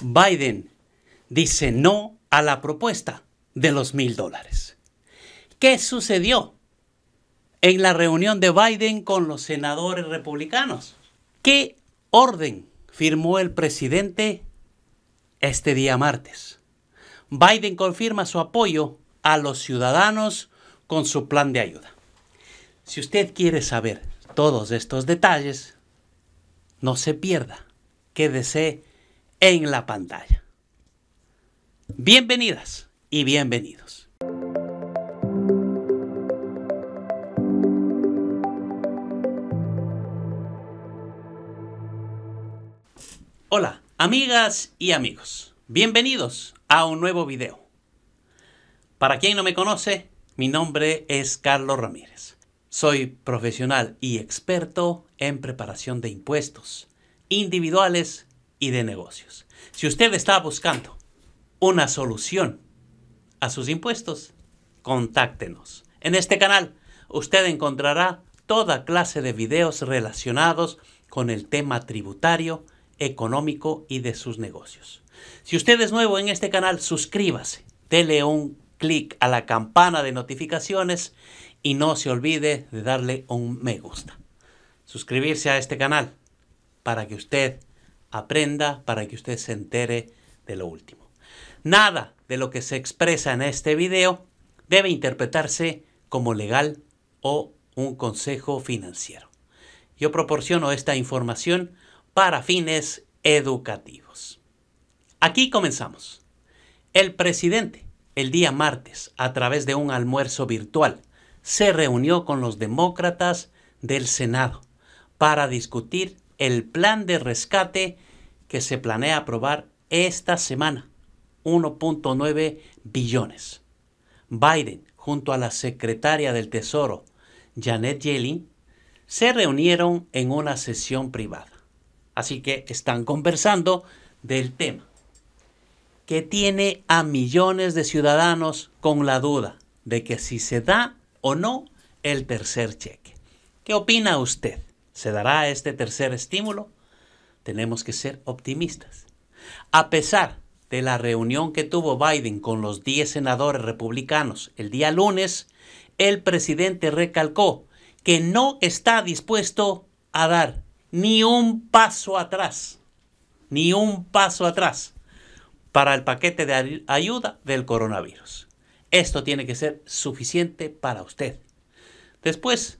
Biden dice no a la propuesta de los mil dólares. ¿Qué sucedió en la reunión de Biden con los senadores republicanos? ¿Qué orden firmó el presidente este día martes? Biden confirma su apoyo a los ciudadanos con su plan de ayuda. Si usted quiere saber todos estos detalles, no se pierda. Quédese en la pantalla. Bienvenidas y bienvenidos. Hola, amigas y amigos. Bienvenidos a un nuevo video. Para quien no me conoce, mi nombre es Carlos Ramírez. Soy profesional y experto en preparación de impuestos individuales y de negocios. Si usted está buscando una solución a sus impuestos, contáctenos. En este canal usted encontrará toda clase de videos relacionados con el tema tributario, económico y de sus negocios. Si usted es nuevo en este canal, suscríbase, dele un clic a la campana de notificaciones y no se olvide de darle un me gusta. Suscribirse a este canal para que usted aprenda para que usted se entere de lo último. Nada de lo que se expresa en este video debe interpretarse como legal o un consejo financiero. Yo proporciono esta información para fines educativos. Aquí comenzamos. El presidente, el día martes, a través de un almuerzo virtual, se reunió con los demócratas del Senado para discutir el plan de rescate que se planea aprobar esta semana, 1.9 billones. Biden, junto a la secretaria del Tesoro, Janet Yellen, se reunieron en una sesión privada. Así que están conversando del tema que tiene a millones de ciudadanos con la duda de que si se da o no el tercer cheque. ¿Qué opina usted? ¿Se dará este tercer estímulo? tenemos que ser optimistas. A pesar de la reunión que tuvo Biden con los 10 senadores republicanos el día lunes, el presidente recalcó que no está dispuesto a dar ni un paso atrás, ni un paso atrás para el paquete de ayuda del coronavirus. Esto tiene que ser suficiente para usted. Después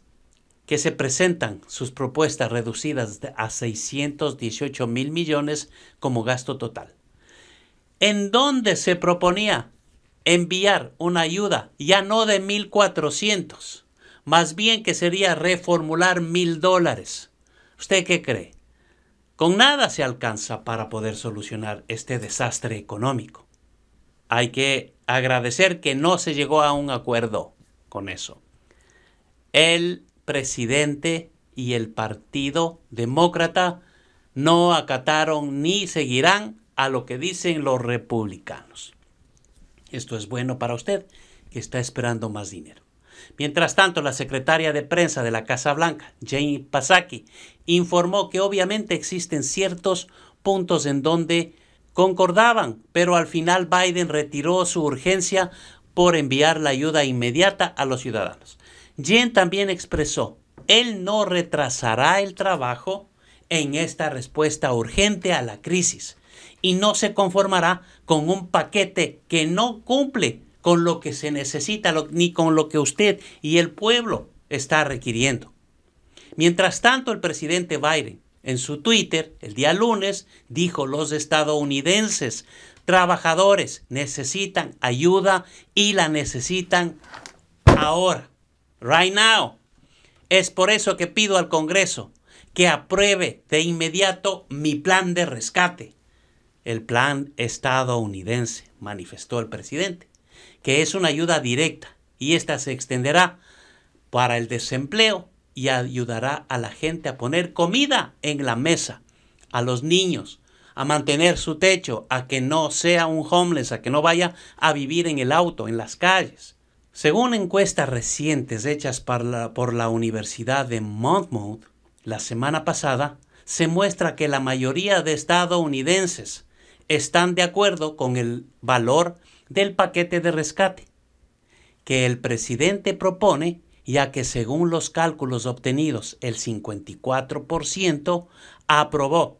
que se presentan sus propuestas reducidas a 618 mil millones como gasto total, en dónde se proponía enviar una ayuda ya no de 1.400, más bien que sería reformular mil dólares. ¿Usted qué cree? Con nada se alcanza para poder solucionar este desastre económico. Hay que agradecer que no se llegó a un acuerdo con eso. El presidente y el Partido Demócrata no acataron ni seguirán a lo que dicen los republicanos. Esto es bueno para usted que está esperando más dinero. Mientras tanto, la secretaria de prensa de la Casa Blanca, Jane pasaki informó que obviamente existen ciertos puntos en donde concordaban, pero al final Biden retiró su urgencia por enviar la ayuda inmediata a los ciudadanos. Jen también expresó, él no retrasará el trabajo en esta respuesta urgente a la crisis y no se conformará con un paquete que no cumple con lo que se necesita ni con lo que usted y el pueblo está requiriendo. Mientras tanto, el presidente Biden en su Twitter el día lunes dijo los estadounidenses trabajadores necesitan ayuda y la necesitan ahora right now. Es por eso que pido al Congreso que apruebe de inmediato mi plan de rescate. El plan estadounidense, manifestó el presidente, que es una ayuda directa y esta se extenderá para el desempleo y ayudará a la gente a poner comida en la mesa, a los niños, a mantener su techo, a que no sea un homeless, a que no vaya a vivir en el auto, en las calles. Según encuestas recientes hechas por la, por la Universidad de Monmouth la semana pasada, se muestra que la mayoría de estadounidenses están de acuerdo con el valor del paquete de rescate que el presidente propone, ya que según los cálculos obtenidos, el 54% aprobó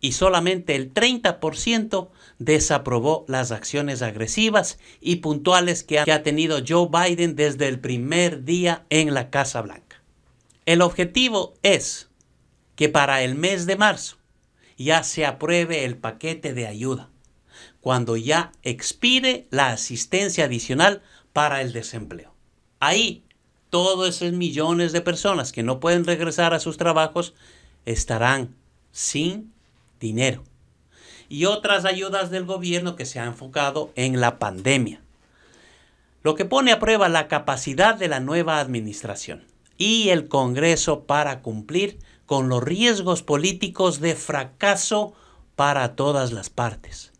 y solamente el 30% desaprobó las acciones agresivas y puntuales que ha tenido Joe Biden desde el primer día en la Casa Blanca. El objetivo es que para el mes de marzo ya se apruebe el paquete de ayuda, cuando ya expire la asistencia adicional para el desempleo. Ahí, todos esos millones de personas que no pueden regresar a sus trabajos estarán sin dinero. Y otras ayudas del gobierno que se han enfocado en la pandemia. Lo que pone a prueba la capacidad de la nueva administración y el Congreso para cumplir con los riesgos políticos de fracaso para todas las partes,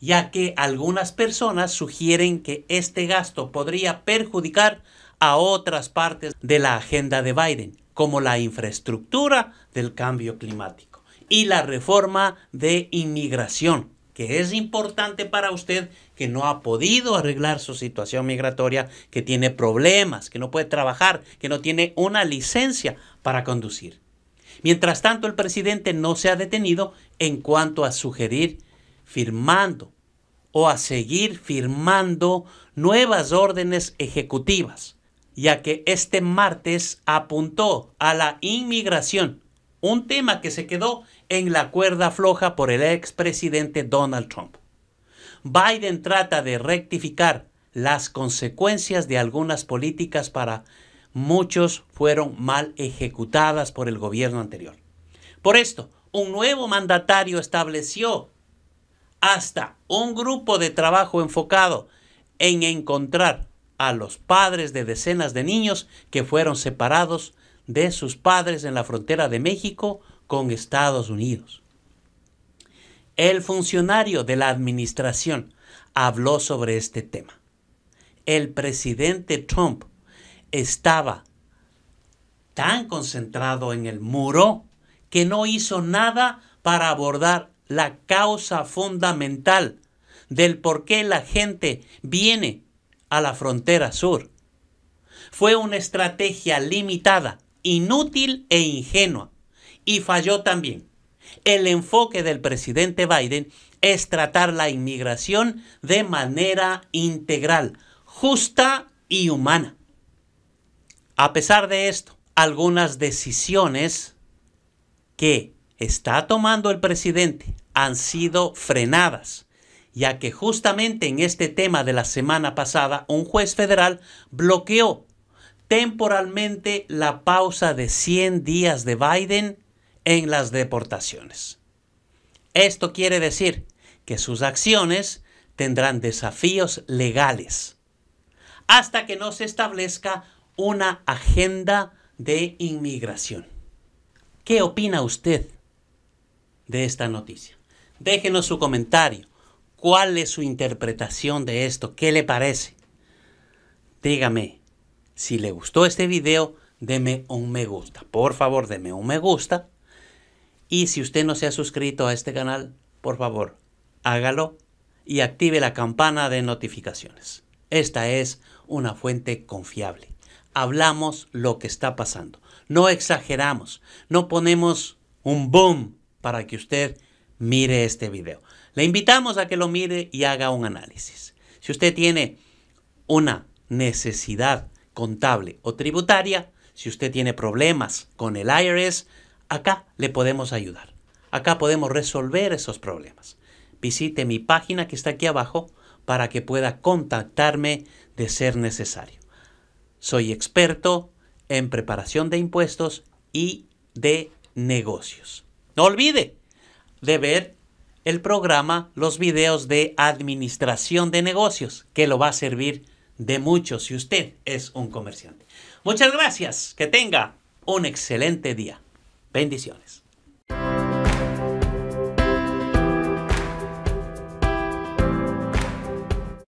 ya que algunas personas sugieren que este gasto podría perjudicar a otras partes de la agenda de Biden, como la infraestructura del cambio climático y la reforma de inmigración, que es importante para usted que no ha podido arreglar su situación migratoria, que tiene problemas, que no puede trabajar, que no tiene una licencia para conducir. Mientras tanto, el presidente no se ha detenido en cuanto a sugerir firmando o a seguir firmando nuevas órdenes ejecutivas, ya que este martes apuntó a la inmigración un tema que se quedó en la cuerda floja por el expresidente Donald Trump. Biden trata de rectificar las consecuencias de algunas políticas para muchos fueron mal ejecutadas por el gobierno anterior. Por esto, un nuevo mandatario estableció hasta un grupo de trabajo enfocado en encontrar a los padres de decenas de niños que fueron separados de sus padres en la frontera de México con Estados Unidos. El funcionario de la administración habló sobre este tema. El presidente Trump estaba tan concentrado en el muro que no hizo nada para abordar la causa fundamental del por qué la gente viene a la frontera sur. Fue una estrategia limitada inútil e ingenua. Y falló también. El enfoque del presidente Biden es tratar la inmigración de manera integral, justa y humana. A pesar de esto, algunas decisiones que está tomando el presidente han sido frenadas, ya que justamente en este tema de la semana pasada un juez federal bloqueó temporalmente la pausa de 100 días de Biden en las deportaciones. Esto quiere decir que sus acciones tendrán desafíos legales hasta que no se establezca una agenda de inmigración. ¿Qué opina usted de esta noticia? Déjenos su comentario. ¿Cuál es su interpretación de esto? ¿Qué le parece? Dígame, si le gustó este video, deme un me gusta. Por favor, deme un me gusta. Y si usted no se ha suscrito a este canal, por favor, hágalo y active la campana de notificaciones. Esta es una fuente confiable. Hablamos lo que está pasando. No exageramos. No ponemos un boom para que usted mire este video. Le invitamos a que lo mire y haga un análisis. Si usted tiene una necesidad contable o tributaria, si usted tiene problemas con el IRS, acá le podemos ayudar. Acá podemos resolver esos problemas. Visite mi página que está aquí abajo para que pueda contactarme de ser necesario. Soy experto en preparación de impuestos y de negocios. No olvide de ver el programa, los videos de administración de negocios, que lo va a servir de muchos si usted es un comerciante. Muchas gracias. Que tenga un excelente día. Bendiciones.